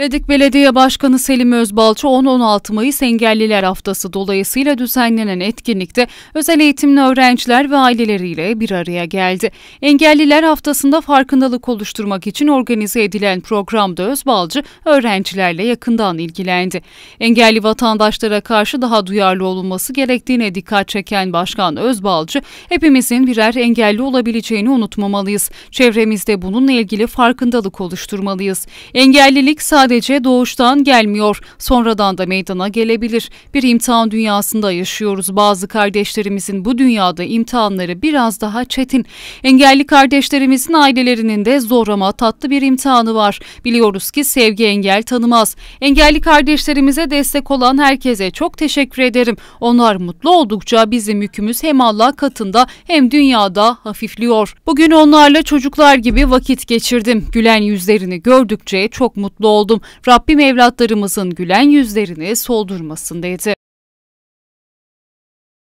Redik Belediye Başkanı Selim Özbalcı 10-16 Mayıs Engelliler Haftası dolayısıyla düzenlenen etkinlikte özel eğitimli öğrenciler ve aileleriyle bir araya geldi. Engelliler Haftası'nda farkındalık oluşturmak için organize edilen programda Özbalcı öğrencilerle yakından ilgilendi. Engelli vatandaşlara karşı daha duyarlı olunması gerektiğine dikkat çeken Başkan Özbalcı, hepimizin birer engelli olabileceğini unutmamalıyız. Çevremizde bununla ilgili farkındalık oluşturmalıyız. Engellilik sadece sadece doğuştan gelmiyor, sonradan da meydana gelebilir. Bir imtihan dünyasında yaşıyoruz. Bazı kardeşlerimizin bu dünyada imtihanları biraz daha çetin. Engelli kardeşlerimizin ailelerinin de zor ama tatlı bir imtihanı var. Biliyoruz ki sevgi engel tanımaz. Engelli kardeşlerimize destek olan herkese çok teşekkür ederim. Onlar mutlu oldukça bizim yükümüz hem Allah katında hem dünyada hafifliyor. Bugün onlarla çocuklar gibi vakit geçirdim. Gülen yüzlerini gördükçe çok mutlu oldum oldum. Rabbim evlatlarımızın gülen yüzlerini soldurmasın dedi.